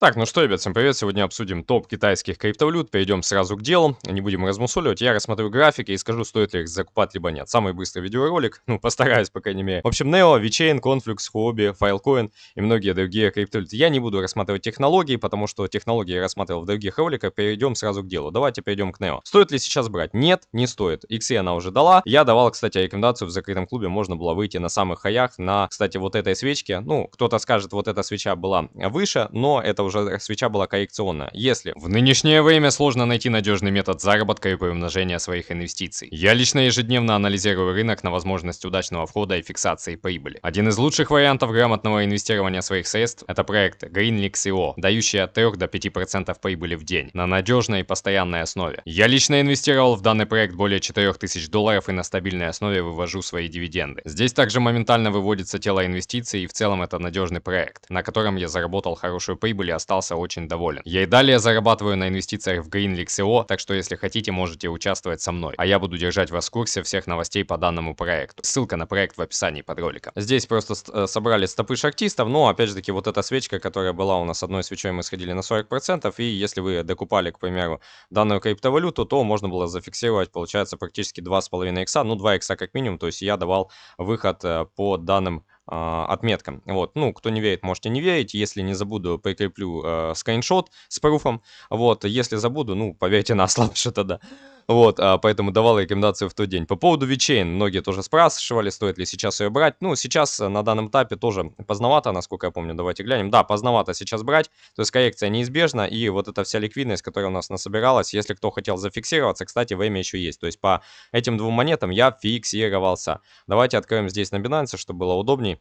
Так, ну что, ребят, всем привет. Сегодня обсудим топ китайских криптовалют. Перейдем сразу к делу. Не будем размусоливать. Я рассмотрю графики и скажу, стоит ли их закупать, либо нет. Самый быстрый видеоролик. Ну, постараюсь, по крайней мере. В общем, Neo, VeChain, Conflux, Huobi, Filecoin и многие другие криптовалюты. Я не буду рассматривать технологии, потому что технологии я рассматривал в других роликах. Перейдем сразу к делу. Давайте перейдем к Neo. Стоит ли сейчас брать? Нет, не стоит. Иксы она уже дала. Я давал, кстати, рекомендацию в закрытом клубе. Можно было выйти на самых хаях на, кстати, вот этой свечке. Ну, кто-то скажет, вот эта свеча была выше, но это уже свеча была коррекционна. Если в нынешнее время сложно найти надежный метод заработка и приумножения своих инвестиций. Я лично ежедневно анализирую рынок на возможность удачного входа и фиксации прибыли. Один из лучших вариантов грамотного инвестирования своих средств – это проект GreenLix.io, дающий от 3 до 5% прибыли в день на надежной и постоянной основе. Я лично инвестировал в данный проект более 4000 долларов и на стабильной основе вывожу свои дивиденды. Здесь также моментально выводится тело инвестиций и в целом это надежный проект, на котором я заработал хорошую прибыль и остался очень доволен. Я и далее зарабатываю на инвестициях в GreenLeaks.io, так что если хотите, можете участвовать со мной, а я буду держать вас в курсе всех новостей по данному проекту. Ссылка на проект в описании под роликом. Здесь просто э, собрали стопы шахтистов, но опять же таки вот эта свечка, которая была у нас одной свечой, мы сходили на 40%, и если вы докупали, к примеру, данную криптовалюту, то можно было зафиксировать, получается, практически 2,5 икса, ну 2 икса как минимум, то есть я давал выход э, по данным а, отметка. Вот, ну, кто не верит, можете не верить. Если не забуду, прикреплю э, скриншот с пруфом. Вот, если забуду, ну, поверьте на слово, что тогда. да. Вот, а, поэтому давал рекомендацию в тот день. По поводу Вичейн, многие тоже спрашивали, стоит ли сейчас ее брать. Ну, сейчас э, на данном этапе тоже поздновато, насколько я помню. Давайте глянем. Да, поздновато сейчас брать, то есть коррекция неизбежна. И вот эта вся ликвидность, которая у нас насобиралась, если кто хотел зафиксироваться, кстати, время еще есть. То есть по этим двум монетам я фиксировался. Давайте откроем здесь на Binance, чтобы было удобнее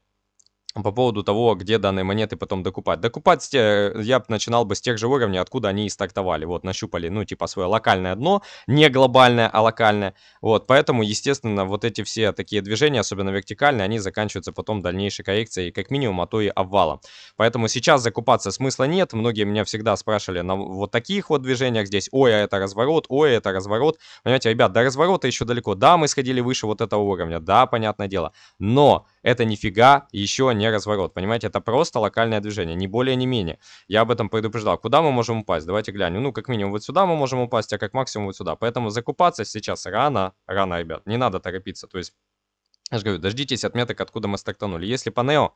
по поводу того, где данные монеты потом докупать. Докупать э, я начинал бы с тех же уровней, откуда они и стартовали. Вот, нащупали, ну, типа, свое локальное дно, не глобальное, а локальное. Вот, поэтому, естественно, вот эти все такие движения, особенно вертикальные, они заканчиваются потом дальнейшей коррекцией, как минимум, а то и обвалом. Поэтому сейчас закупаться смысла нет. Многие меня всегда спрашивали на вот таких вот движениях здесь, ой, а это разворот, ой, это разворот. Понимаете, ребят, до разворота еще далеко. Да, мы сходили выше вот этого уровня, да, понятное дело. Но это нифига еще не разворот. Понимаете, это просто локальное движение, не более, не менее. Я об этом предупреждал. Куда мы можем упасть? Давайте глянем. Ну, как минимум вот сюда мы можем упасть, а как максимум вот сюда. Поэтому закупаться сейчас рано, рано, ребят. Не надо торопиться. То есть я же говорю, дождитесь отметок, откуда мы стартанули. Если по НЕО,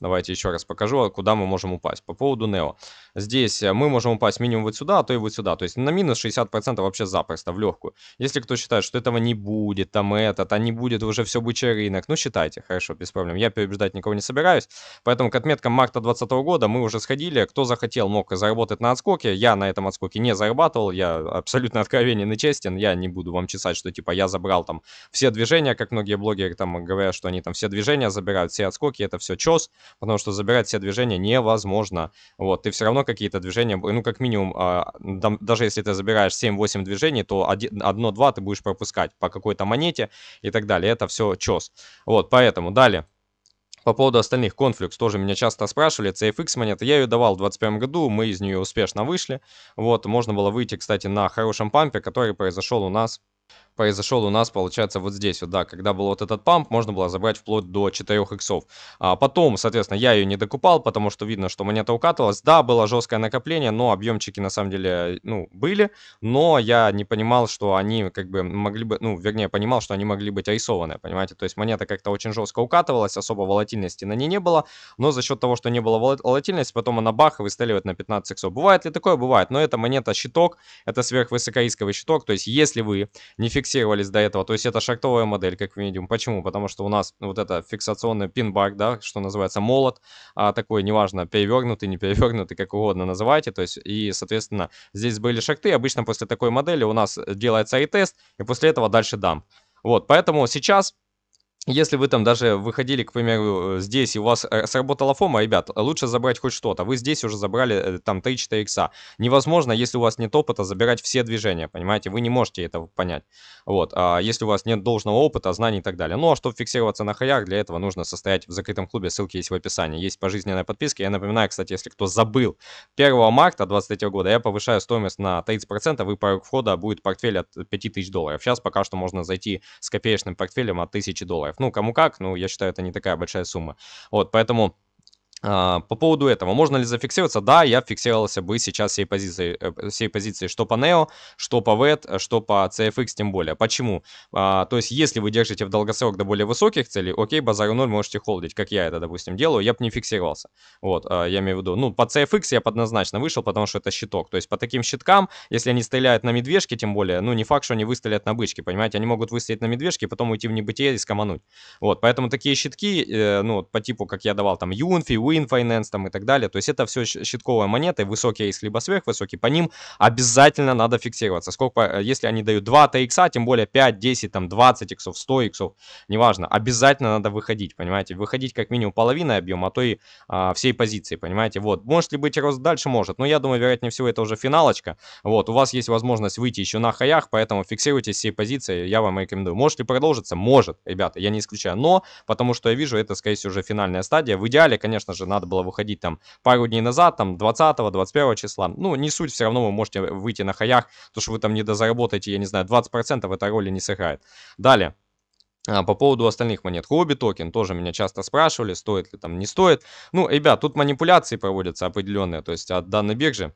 давайте еще раз покажу, а куда мы можем упасть. По поводу НЕО, Здесь э, мы можем упасть минимум вот сюда, а то и вот сюда. То есть на минус 60% вообще запросто, в легкую. Если кто считает, что этого не будет, там этот, а не будет уже все бычий рынок, ну считайте, хорошо, без проблем. Я переубеждать никого не собираюсь. Поэтому к отметкам марта 2020 года мы уже сходили. Кто захотел, мог заработать на отскоке. Я на этом отскоке не зарабатывал. Я абсолютно откровенен и честен. Я не буду вам чесать, что типа я забрал там все движения, как многие блогеры там там говорят, что они там все движения забирают, все отскоки, это все чес, потому что забирать все движения невозможно. Вот, ты все равно какие-то движения, ну, как минимум, а, даже если ты забираешь 7-8 движений, то одно-два ты будешь пропускать по какой-то монете и так далее. Это все чес. Вот, поэтому далее. По поводу остальных, конфликс тоже меня часто спрашивали, CFX монета, я ее давал в 2021 году, мы из нее успешно вышли, вот, можно было выйти, кстати, на хорошем пампе, который произошел у нас произошел у нас, получается, вот здесь вот, да, когда был вот этот памп, можно было забрать вплоть до 4 иксов. А потом, соответственно, я ее не докупал, потому что видно, что монета укатывалась. Да, было жесткое накопление, но объемчики на самом деле, ну, были, но я не понимал, что они как бы могли бы, ну, вернее, понимал, что они могли быть айсованы понимаете? То есть монета как-то очень жестко укатывалась, особо волатильности на ней не было, но за счет того, что не было волатильности, потом она бах и выстреливает на 15 иксов. Бывает ли такое? Бывает, но это монета щиток, это сверхвысокорисковый щиток, то есть если вы не фиксируете фиксировались до этого. То есть это шахтовая модель, как видим. Почему? Потому что у нас вот это фиксационный пинбак, да, что называется, молот, а такой, неважно, перевернутый, не перевернутый, как угодно называйте. То есть, и, соответственно, здесь были шахты. Обычно после такой модели у нас делается и тест, и после этого дальше дам. Вот, поэтому сейчас если вы там даже выходили, к примеру, э, здесь, и у вас э, сработала фома, ребят, лучше забрать хоть что-то. Вы здесь уже забрали э, там 3-4 икса. Невозможно, если у вас нет опыта, забирать все движения, понимаете? Вы не можете этого понять. Вот, а если у вас нет должного опыта, знаний и так далее. Ну, а чтобы фиксироваться на хаях, для этого нужно состоять в закрытом клубе, ссылки есть в описании. Есть пожизненная подписка. Я напоминаю, кстати, если кто забыл, 1 марта 2023 года я повышаю стоимость на 30%, и порог входа будет портфель от 5000 долларов. Сейчас пока что можно зайти с копеечным портфелем от 1000 долларов. Ну, кому как, ну, я считаю, это не такая большая сумма. Вот, поэтому а, по поводу этого, можно ли зафиксироваться? Да, я фиксировался бы сейчас всей позиции, э, всей позиции что по NEO, что по VET, э, что по CFX тем более. Почему? А, то есть, если вы держите в долгосрок до более высоких целей, окей, базару 0 можете холдить, как я это, допустим, делаю, я бы не фиксировался. Вот, а, я имею в виду, ну, по CFX я однозначно вышел, потому что это щиток. То есть, по таким щиткам, если они стреляют на медвежке, тем более, ну, не факт, что они выстрелят на бычке, понимаете? Они могут выстрелить на медвежке, потом уйти в небытие и скомануть. Вот, поэтому такие щитки, э, ну, по типу, как я давал там Юнфи, Win Finance там и так далее. То есть это все щитковая монеты, высокие, риск либо сверхвысокий, по ним обязательно надо фиксироваться. Сколько, э, если они дают 2-3 а, тем более 5, 10, там 20 иксов, 100 иксов, неважно, обязательно надо выходить, понимаете, выходить как минимум половина объема, а то и а, всей позиции, понимаете, вот. Может ли быть рост дальше? Может, но я думаю, вероятнее всего, это уже финалочка, вот, у вас есть возможность выйти еще на хаях, поэтому фиксируйте все позиции, я вам рекомендую. Может ли продолжиться? Может, ребята, я не исключаю, но потому что я вижу, это, скорее всего, уже финальная стадия. В идеале, конечно же, же надо было выходить там пару дней назад, там 20-21 числа. Ну, не суть, все равно вы можете выйти на хаях, то что вы там не дозаработаете, я не знаю, 20% этой роли не сыграет. Далее. А, по поводу остальных монет. Хобби токен тоже меня часто спрашивали, стоит ли там, не стоит. Ну, ребят, тут манипуляции проводятся определенные, то есть от данной биржи.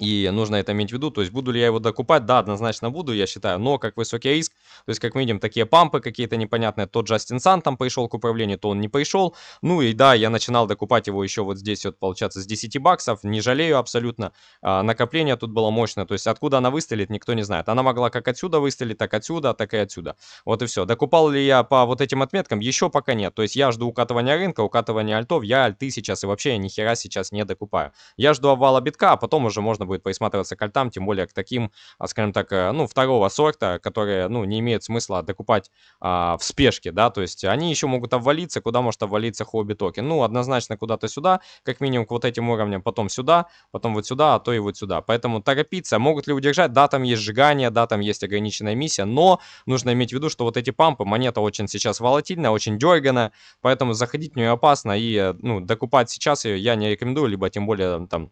И нужно это иметь в виду, то есть буду ли я его докупать? Да, однозначно буду, я считаю, но как высокий риск, то есть как мы видим, такие пампы какие-то непонятные, Тот Джастин Сан там пошел к управлению, то он не пошел. ну и да, я начинал докупать его еще вот здесь вот получается с 10 баксов, не жалею абсолютно, а, накопление тут было мощное, то есть откуда она выстрелит, никто не знает, она могла как отсюда выстрелить, так отсюда, так и отсюда, вот и все, докупал ли я по вот этим отметкам? Еще пока нет, то есть я жду укатывания рынка, укатывания альтов, я альты сейчас и вообще ни хера сейчас не докупаю, я жду обвала битка, а потом уже можно можно будет присматриваться к альтам, тем более к таким, а, скажем так, э, ну, второго сорта, которые, ну, не имеет смысла докупать а, в спешке, да, то есть они еще могут обвалиться, куда может обвалиться хобби токен, ну, однозначно куда-то сюда, как минимум к вот этим уровням, потом сюда, потом вот сюда, а то и вот сюда, поэтому торопиться, могут ли удержать, да, там есть сжигание, да, там есть ограниченная миссия, но нужно иметь в виду, что вот эти пампы, монета очень сейчас волатильная, очень дерганая, поэтому заходить в нее опасно и, э, ну, докупать сейчас ее я не рекомендую, либо тем более там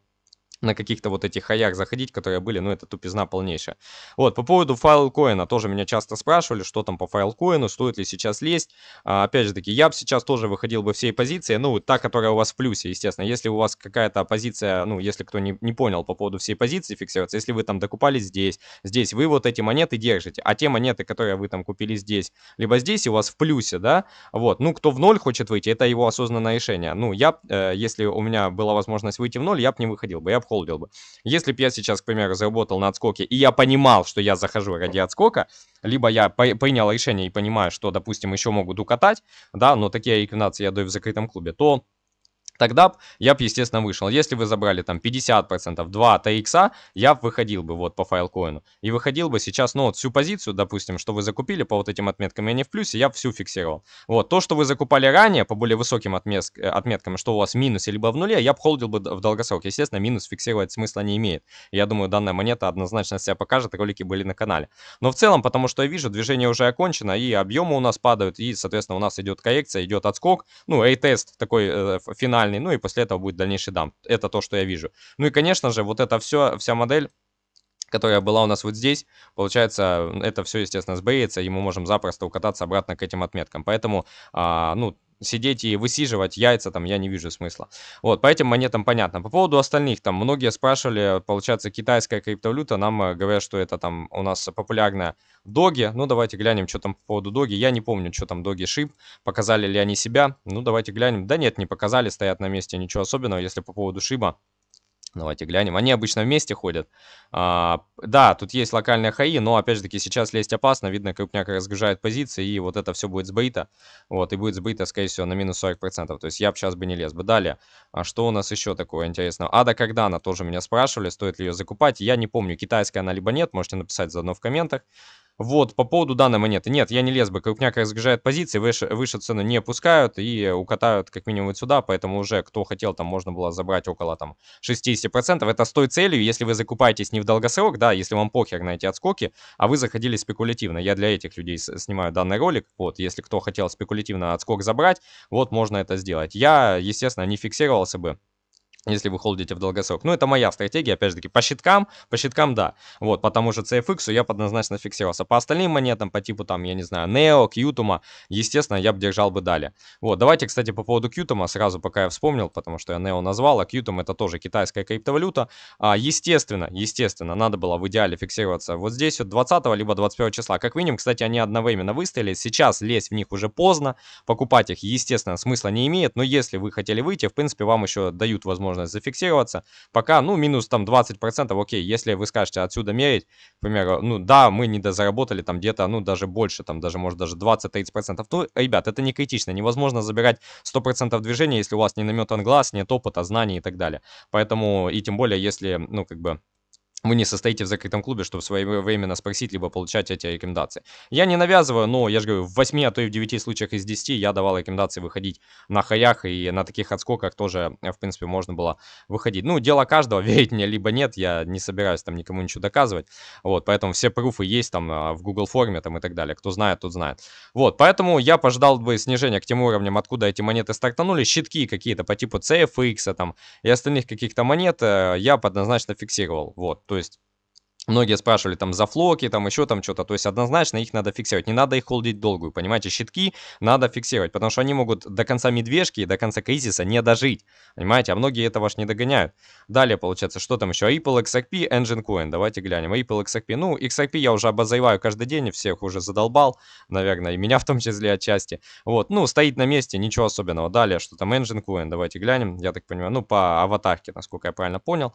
на каких-то вот этих хаях заходить, которые были, ну это тупизна полнейшая. Вот, по поводу файлкоина, тоже меня часто спрашивали, что там по файлкоину, стоит ли сейчас лезть. А, опять же таки, я бы сейчас тоже выходил бы всей позиции, ну та, которая у вас в плюсе, естественно. Если у вас какая-то позиция, ну если кто не, не понял по поводу всей позиции фиксируется, если вы там докупали здесь, здесь вы вот эти монеты держите, а те монеты, которые вы там купили здесь, либо здесь у вас в плюсе, да, вот, ну кто в ноль хочет выйти, это его осознанное решение. Ну я, э, если у меня была возможность выйти в ноль, я бы не выходил бы, я бы холдил бы. Если бы я сейчас, к примеру, заработал на отскоке, и я понимал, что я захожу ради отскока, либо я принял решение и понимаю, что, допустим, еще могут укатать, да, но такие рекомендации я даю в закрытом клубе, то тогда я бы, естественно, вышел. Если вы забрали там 50%, 2 TX, я выходил бы вот по файлкоину. И выходил бы сейчас, ну вот всю позицию, допустим, что вы закупили по вот этим отметкам, и они в плюсе, я всю фиксировал. Вот, то, что вы закупали ранее по более высоким отмет... Э, отметкам, что у вас в минусе либо в нуле, я бы холдил бы в долгосрок. Естественно, минус фиксировать смысла не имеет. Я думаю, данная монета однозначно себя покажет, ролики были на канале. Но в целом, потому что я вижу, движение уже окончено, и объемы у нас падают, и, соответственно, у нас идет коррекция, идет отскок. Ну, A-тест такой э, финальный финальный, ну и после этого будет дальнейший дамп. Это то, что я вижу. Ну и, конечно же, вот это все, вся модель которая была у нас вот здесь, получается, это все, естественно, сбреется, и мы можем запросто укататься обратно к этим отметкам. Поэтому, а, ну, сидеть и высиживать яйца там я не вижу смысла. Вот, по этим монетам понятно. По поводу остальных, там многие спрашивали, получается, китайская криптовалюта, нам э, говорят, что это там у нас популярная Доги. Ну, давайте глянем, что там по поводу Доги. Я не помню, что там Доги шип, показали ли они себя. Ну, давайте глянем. Да нет, не показали, стоят на месте, ничего особенного, если по поводу шиба. Давайте глянем. Они обычно вместе ходят. А, да, тут есть локальные хаи, но, опять же таки, сейчас лезть опасно. Видно, крупняк разгружает позиции, и вот это все будет сбыто. Вот, и будет сбыто, скорее всего, на минус 40%. То есть я бы сейчас бы не лез бы. Далее, а что у нас еще такое интересного? Ада Кардана тоже меня спрашивали, стоит ли ее закупать. Я не помню, китайская она либо нет. Можете написать заодно в комментах. Вот, по поводу данной монеты. Нет, я не лез бы. Крупняк разгружает позиции, выше, выше цену не опускают и укатают как минимум вот сюда, поэтому уже кто хотел, там можно было забрать около там 60%. Это с той целью, если вы закупаетесь не в долгосрок, да, если вам похер на эти отскоки, а вы заходили спекулятивно. Я для этих людей снимаю данный ролик. Вот, если кто хотел спекулятивно отскок забрать, вот можно это сделать. Я, естественно, не фиксировался бы если вы холдите в долгосрок. Ну, это моя стратегия, опять же таки, по щиткам, по щиткам, да. Вот, потому что CFX я подназначно фиксировался. По остальным монетам, по типу, там, я не знаю, Neo, Qtum, естественно, я бы держал бы далее. Вот, давайте, кстати, по поводу Qtum, сразу пока я вспомнил, потому что я Neo назвал, а Qtum это тоже китайская криптовалюта. А, естественно, естественно, надо было в идеале фиксироваться вот здесь вот 20 либо 21 числа. Как видим, кстати, они одновременно выстрелили. Сейчас лезть в них уже поздно, покупать их, естественно, смысла не имеет, но если вы хотели выйти, в принципе, вам еще дают возможность можно зафиксироваться. Пока, ну, минус там 20%, окей, если вы скажете отсюда мерить, к примеру, ну, да, мы не дозаработали там где-то, ну, даже больше, там даже, может, даже 20-30%. Ну, ребят, это не критично, невозможно забирать 100% движения, если у вас не наметан глаз, нет опыта, знаний и так далее. Поэтому, и тем более, если, ну, как бы, вы не состоите в закрытом клубе, чтобы своевременно спросить, либо получать эти рекомендации. Я не навязываю, но я же говорю, в 8, а то и в 9 случаях из 10 я давал рекомендации выходить на хаях, и на таких отскоках тоже, э, в принципе, можно было выходить. Ну, дело каждого, верить мне либо нет, я не собираюсь там никому ничего доказывать, вот, поэтому все пруфы есть там э, в Google форме там и так далее, кто знает, тот знает. Вот, поэтому я пождал бы снижения к тем уровням, откуда эти монеты стартанули, щитки какие-то по типу CFX а там и остальных каких-то монет э, я бы однозначно фиксировал, вот, то есть Многие спрашивали там за флоки, там еще там что-то. То есть однозначно их надо фиксировать. Не надо их холдить долгую, понимаете? Щитки надо фиксировать, потому что они могут до конца медвежки, и до конца кризиса не дожить. Понимаете? А многие этого аж не догоняют. Далее, получается, что там еще? Ripple XRP, Engine Coin. Давайте глянем. Ripple XRP. Ну, XRP я уже обозреваю каждый день, всех уже задолбал, наверное, и меня в том числе отчасти. Вот, ну, стоит на месте, ничего особенного. Далее, что там Engine Coin. Давайте глянем. Я так понимаю, ну, по аватарке, насколько я правильно понял.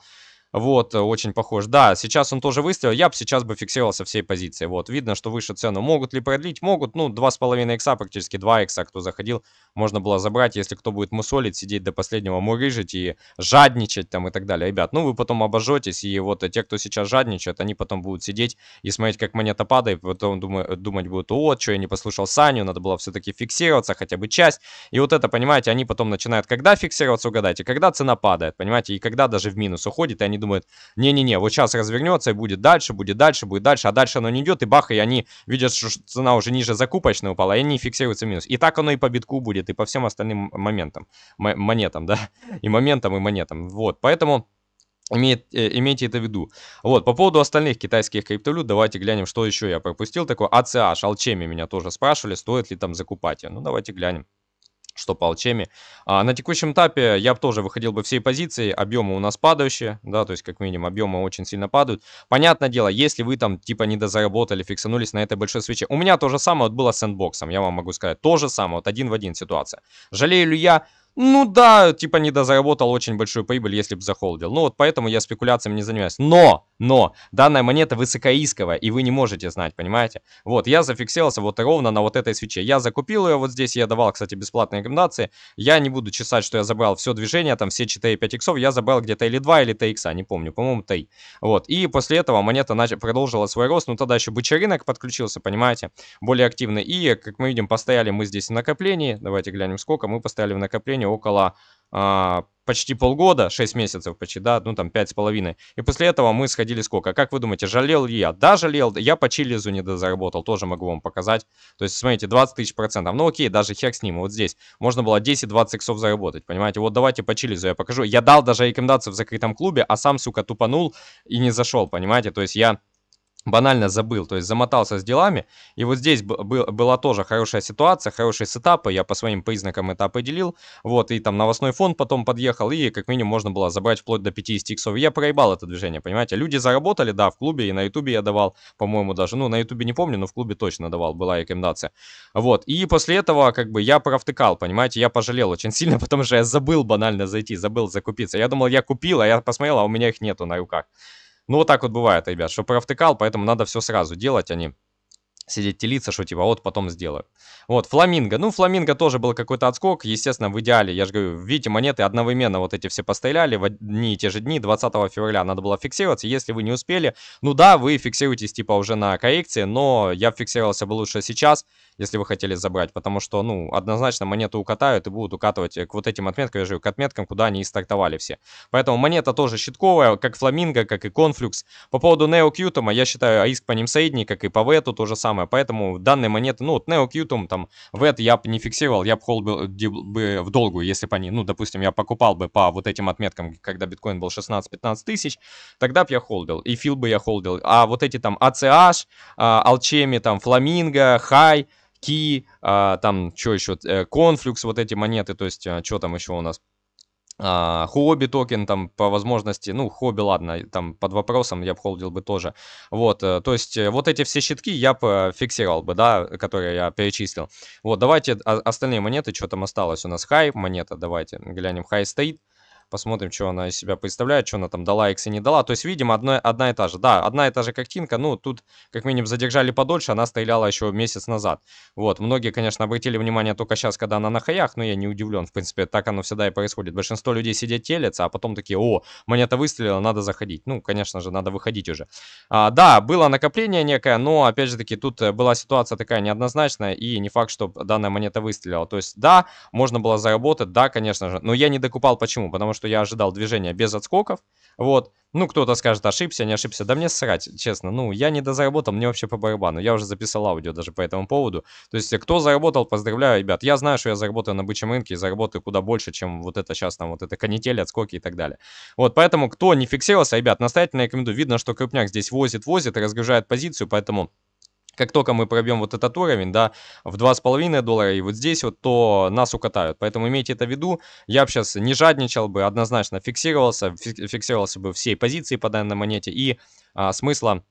Вот, э, очень похож. Да, сейчас он тоже выстрелил. Я бы сейчас бы фиксировался всей позиции. Вот, видно, что выше цену. Могут ли продлить? Могут. Ну, 2,5 икса, практически 2 икса, кто заходил, можно было забрать. Если кто будет мусолить, сидеть до последнего, мурыжить и жадничать там и так далее. Ребят, ну вы потом обожжетесь. И вот э, те, кто сейчас жадничает, они потом будут сидеть и смотреть, как монета падает. Потом думать, э, думать будут, "О, что я не послушал Саню, надо было все-таки фиксироваться хотя бы часть. И вот это, понимаете, они потом начинают, когда фиксироваться, угадайте, когда цена падает, понимаете, и когда даже в минус уходит, и они думают, не-не-не, вот сейчас развернется и будет дальше, будет дальше, будет дальше, а дальше оно не идет, и бах, и они видят, что цена уже ниже закупочного упала, и они фиксируются минус. И так оно и по битку будет, и по всем остальным моментам, м монетам, да, и моментам, и монетам. Вот, поэтому... Имеет, э, имейте это в виду. Вот, по поводу остальных китайских криптовалют, давайте глянем, что еще я пропустил. такой ACH, Alchemy меня тоже спрашивали, стоит ли там закупать ее. Ну, давайте глянем что палчами. А на текущем этапе я бы тоже выходил бы всей позиции, объемы у нас падающие, да, то есть как минимум объемы очень сильно падают. Понятное дело, если вы там типа не недозаработали, фиксанулись на этой большой свече. У меня то же самое вот было с сэндбоксом, я вам могу сказать, то же самое, вот один в один ситуация. Жалею ли я? ну да, типа не дозаработал очень большую прибыль, если бы захолдил. Ну вот поэтому я спекуляциями не занимаюсь. Но, но, данная монета высокоисковая, и вы не можете знать, понимаете? Вот, я зафиксировался вот ровно на вот этой свече. Я закупил ее вот здесь, я давал, кстати, бесплатные рекомендации. Я не буду чесать, что я забрал все движение, там все 4 5 иксов, я забрал где-то или 2, или 3 икса, не помню, по-моему, 3. Вот, и после этого монета нач... продолжила свой рост, ну тогда еще бычеринок подключился, понимаете, более активно. И, как мы видим, постояли мы здесь в накоплении, давайте глянем сколько, мы постояли в накоплении обучения около а, почти полгода, 6 месяцев почти, да, ну там 5,5. И после этого мы сходили сколько? А как вы думаете, жалел ли я? Да, жалел. Я по чилизу заработал тоже могу вам показать. То есть, смотрите, 20 тысяч процентов. Ну окей, даже хер с ним. Вот здесь можно было 10-20 иксов заработать, понимаете? Вот давайте по чилизу я покажу. Я дал даже рекомендацию в закрытом клубе, а сам, сука, тупанул и не зашел, понимаете? То есть я банально забыл, то есть замотался с делами. И вот здесь была тоже хорошая ситуация, хорошие сетапы, я по своим признакам это определил. Вот, и там новостной фон потом подъехал, и как минимум можно было забрать вплоть до 5 стиксов. я проебал это движение, понимаете? Люди заработали, да, в клубе и на ютубе я давал, по-моему, даже. Ну, на ютубе не помню, но в клубе точно давал, была рекомендация. Вот, и после этого как бы я провтыкал, понимаете? Я пожалел очень сильно, потому что я забыл банально зайти, забыл закупиться. Я думал, я купил, а я посмотрел, а у меня их нету на руках. Ну, вот так вот бывает, ребят, что провтыкал, поэтому надо все сразу делать, а не сидеть телиться, что типа «А вот потом сделаю. Вот, фламинго. Ну, фламинго тоже был какой-то отскок. Естественно, в идеале, я же говорю, видите, монеты одновременно вот эти все постреляли в одни и те же дни. 20 февраля надо было фиксироваться. Если вы не успели, ну да, вы фиксируетесь типа уже на коррекции, но я фиксировался бы лучше сейчас если вы хотели забрать, потому что, ну, однозначно монету укатают и будут укатывать э, к вот этим отметкам, я же к отметкам, куда они и стартовали все. Поэтому монета тоже щитковая, как Фламинго, как и Конфлюкс. По поводу Neo Cutum, а я считаю, АИСК по ним соедини, как и по Вету то же самое, поэтому данные монеты, ну, вот Neo Cutum, там, Вет я бы не фиксировал, я бы холдил бы в долгу, если бы они, ну, допустим, я покупал бы по вот этим отметкам, когда биткоин был 16-15 тысяч, тогда бы я холдил, и фил бы я холдил. А вот эти там ACH, а, Алчеми, там, Фламинго, Хай, Ки, а, там, что еще, Конфлюкс, вот эти монеты, то есть, а, что там еще у нас, а, хобби токен там по возможности, ну хобби ладно, там под вопросом я бы холдил бы тоже. Вот, э, то есть э, вот эти все щитки я бы э, фиксировал бы, да, которые я перечислил. Вот, давайте а, остальные монеты, что там осталось у нас, хай монета, давайте глянем, хай стоит. Посмотрим, что она из себя представляет, что она там дала X и не дала. То есть, видим, одно, одна и та же. Да, одна и та же картинка. Ну, тут как минимум задержали подольше, она стояла еще месяц назад. Вот, многие, конечно, обратили внимание только сейчас, когда она на хаях, но я не удивлен. В принципе, так оно всегда и происходит. Большинство людей сидят телятся, а потом такие, о, монета выстрелила, надо заходить. Ну, конечно же, надо выходить уже. А, да, было накопление некое, но, опять же таки, тут э, была ситуация такая неоднозначная, и не факт, что данная монета выстрелила. То есть, да, можно было заработать, да, конечно же, но я не докупал, почему? Потому что что я ожидал движения без отскоков. Вот. Ну, кто-то скажет, ошибся, не ошибся. Да мне срать, честно. Ну, я не дозаработал, мне вообще по барабану. Я уже записал аудио даже по этому поводу. То есть, кто заработал, поздравляю, ребят. Я знаю, что я заработаю на бычьем рынке и заработаю куда больше, чем вот это сейчас там, вот это канитель, отскоки и так далее. Вот, поэтому, кто не фиксировался, ребят, настоятельно рекомендую. Видно, что крупняк здесь возит-возит и разгружает позицию, поэтому как только мы пробьем вот этот уровень, да, в 2,5 доллара и вот здесь вот, то нас укатают. Поэтому имейте это в виду. Я бы сейчас не жадничал бы, однозначно фиксировался, фиксировался бы всей позиции по данной монете и а, смысла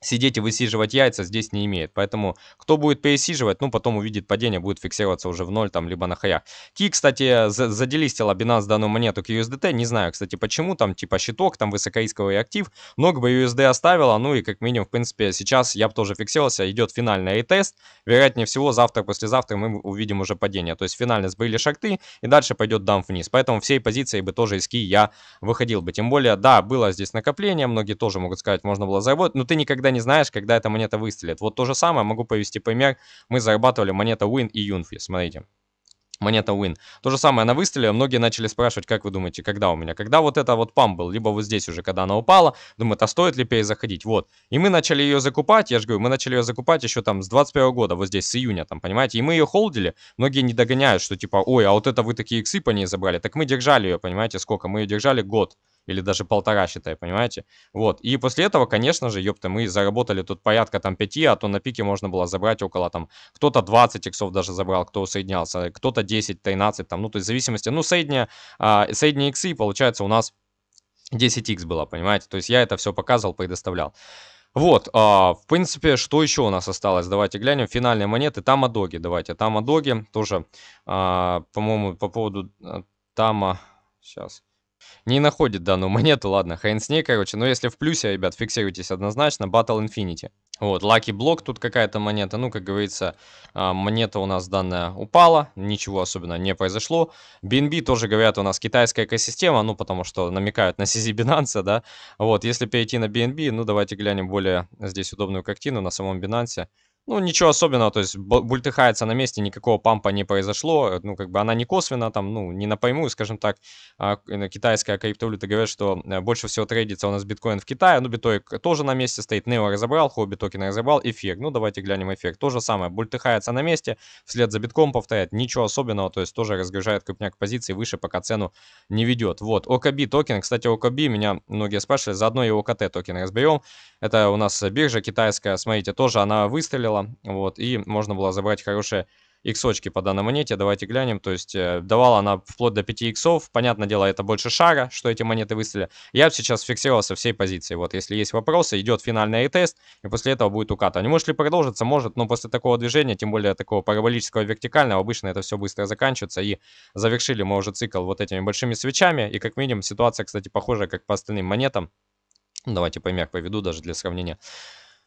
сидеть и высиживать яйца здесь не имеет. Поэтому кто будет пересиживать, ну потом увидит падение, будет фиксироваться уже в ноль там, либо на хаях. Ки, кстати, за заделистила Binance данную монету к USDT, не знаю, кстати, почему, там типа щиток, там высокоисковый актив, много бы USD оставила, ну и как минимум, в принципе, сейчас я бы тоже фиксировался, идет финальный ретест, вероятнее всего завтра, послезавтра мы увидим уже падение, то есть финально сбыли шахты и дальше пойдет дамп вниз, поэтому всей позиции бы тоже из Ки я выходил бы, тем более, да, было здесь накопление, многие тоже могут сказать, можно было заработать, но ты никогда никогда не знаешь, когда эта монета выстрелит. Вот то же самое могу повести пример. Мы зарабатывали монета Win и Юнфи, смотрите. Монета Win. То же самое она выстрелила, многие начали спрашивать, как вы думаете, когда у меня? Когда вот это вот пам был, либо вот здесь уже, когда она упала, думают, а стоит ли перезаходить? Вот. И мы начали ее закупать, я же говорю, мы начали ее закупать еще там с 21 года, вот здесь, с июня там, понимаете? И мы ее холдили, многие не догоняют, что типа, ой, а вот это вы такие иксы по ней забрали. Так мы держали ее, понимаете, сколько? Мы ее держали год или даже полтора, считай, понимаете? Вот, и после этого, конечно же, ёпта, мы заработали тут порядка там 5, а то на пике можно было забрать около там, кто-то 20 иксов даже забрал, кто усоединялся кто-то 10, 13 там, ну, то есть в зависимости, ну, средняя, а, средние иксы, получается, у нас 10x было, понимаете? То есть я это все показывал, предоставлял. Вот, а, в принципе, что еще у нас осталось? Давайте глянем. Финальные монеты. Там адоги. Давайте. Там адоги. Тоже, а, по-моему, по поводу а, тама. Сейчас. Не находит данную монету, ладно, хрен с ней, короче. Но если в плюсе, ребят, фиксируйтесь однозначно, Battle Infinity. Вот, Lucky Block тут какая-то монета. Ну, как говорится, а, монета у нас данная упала, ничего особенно не произошло. BNB тоже, говорят, у нас китайская экосистема, ну, потому что намекают на CZ Binance, да. Вот, если перейти на BNB, ну, давайте глянем более здесь удобную картину на самом Binance. Ну, ничего особенного, то есть бультыхается на месте, никакого пампа не произошло, ну, как бы она не косвенно, там, ну, не напрямую, скажем так, а, китайская криптовалюта говорит, что э, больше всего трейдится у нас биткоин в Китае, ну, биток тоже на месте стоит, Нео разобрал, Хобби токен разобрал, эфир, ну, давайте глянем эфир, то же самое, бультыхается на месте, вслед за битком повторяет, ничего особенного, то есть тоже разгружает крупняк позиции выше, пока цену не ведет. Вот, ОКБ токен, кстати, ОКБ, меня многие спрашивали, заодно и ОКТ токен разберем, это у нас биржа китайская, смотрите, тоже она выстрелила, давала, вот, и можно было забрать хорошие иксочки по данной монете. Давайте глянем. То есть э, давала она вплоть до 5 иксов. Понятное дело, это больше шара, что эти монеты выстрелили. Я сейчас фиксировался всей позиции. Вот, если есть вопросы, идет финальный ретест, и после этого будет уката. Не может ли продолжиться? Может, но после такого движения, тем более такого параболического вертикального, обычно это все быстро заканчивается. И завершили мы уже цикл вот этими большими свечами. И как минимум ситуация, кстати, похожая как по остальным монетам. Давайте пример поведу даже для сравнения.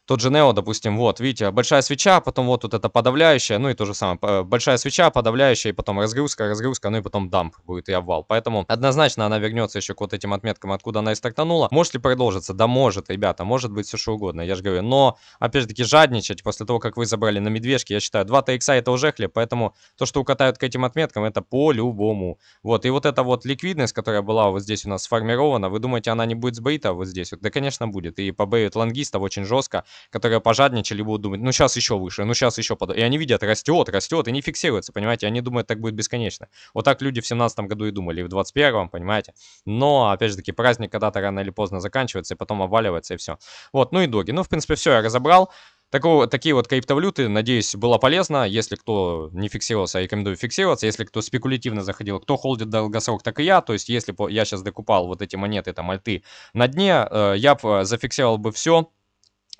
Тот же Нео, допустим, вот, видите, большая свеча, потом вот тут это подавляющая, ну и то же самое, э, большая свеча, подавляющая, и потом разгрузка, разгрузка, ну и потом дамп будет и обвал. Поэтому однозначно она вернется еще к вот этим отметкам, откуда она и стартанула. Может ли продолжиться? Да может, ребята, может быть все что угодно, я же говорю. Но, опять-таки, же жадничать после того, как вы забрали на медвежке, я считаю, 2 TX а это уже хлеб, поэтому то, что укатают к этим отметкам, это по-любому. Вот, и вот эта вот ликвидность, которая была вот здесь у нас сформирована, вы думаете, она не будет сбыта вот здесь? да, конечно, будет. И побоют лонгистов очень жестко которые пожадничали будут думать, ну сейчас еще выше, ну сейчас еще подо, И они видят, растет, растет, и не фиксируется, понимаете? Они думают, так будет бесконечно. Вот так люди в 17 году и думали, и в 21 понимаете? Но, опять же таки, праздник когда-то рано или поздно заканчивается, и потом обваливается, и все. Вот, ну и доги. Ну, в принципе, все, я разобрал. Такого, такие вот криптовалюты, надеюсь, было полезно. Если кто не фиксировался, рекомендую фиксироваться. Если кто спекулятивно заходил, кто холдит долгосрок, так и я. То есть, если бы я сейчас докупал вот эти монеты, там, альты на дне, э, я бы э, зафиксировал бы все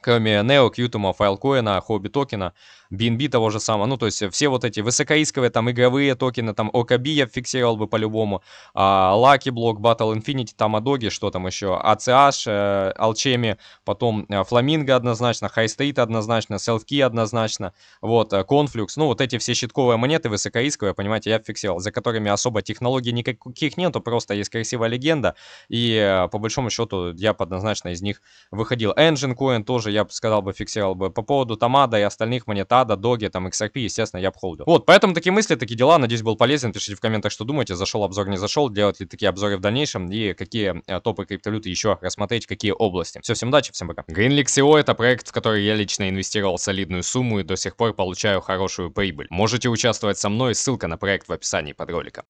кроме Neo, Qtum, Filecoin, Hobby токена, BNB того же самого, ну, то есть э, все вот эти высокоисковые там игровые токены, там, OKB я фиксировал бы по-любому, а, Lucky Block, Battle Infinity, там, Adogi, что там еще, ACH, э, Alchemy, потом э, Flamingo однозначно, High Street однозначно, Selfkey однозначно, вот, Conflux, ну, вот эти все щитковые монеты высокоисковые, понимаете, я фиксировал, за которыми особо технологий никаких нету, просто есть красивая легенда, и по большому счету я однозначно из них выходил. Engine Coin тоже, я бы сказал бы, фиксировал бы. По поводу Тамада и остальных монет, ADA, Доги, там, XRP, естественно, я обхолдил. Вот, поэтому такие мысли, такие дела. Надеюсь, был полезен. Пишите в комментах, что думаете, зашел обзор, не зашел, делать ли такие обзоры в дальнейшем и какие э, топы криптовалюты еще рассмотреть, какие области. Все, всем удачи, всем пока. GreenLixio это проект, в который я лично инвестировал солидную сумму и до сих пор получаю хорошую прибыль. Можете участвовать со мной, ссылка на проект в описании под роликом.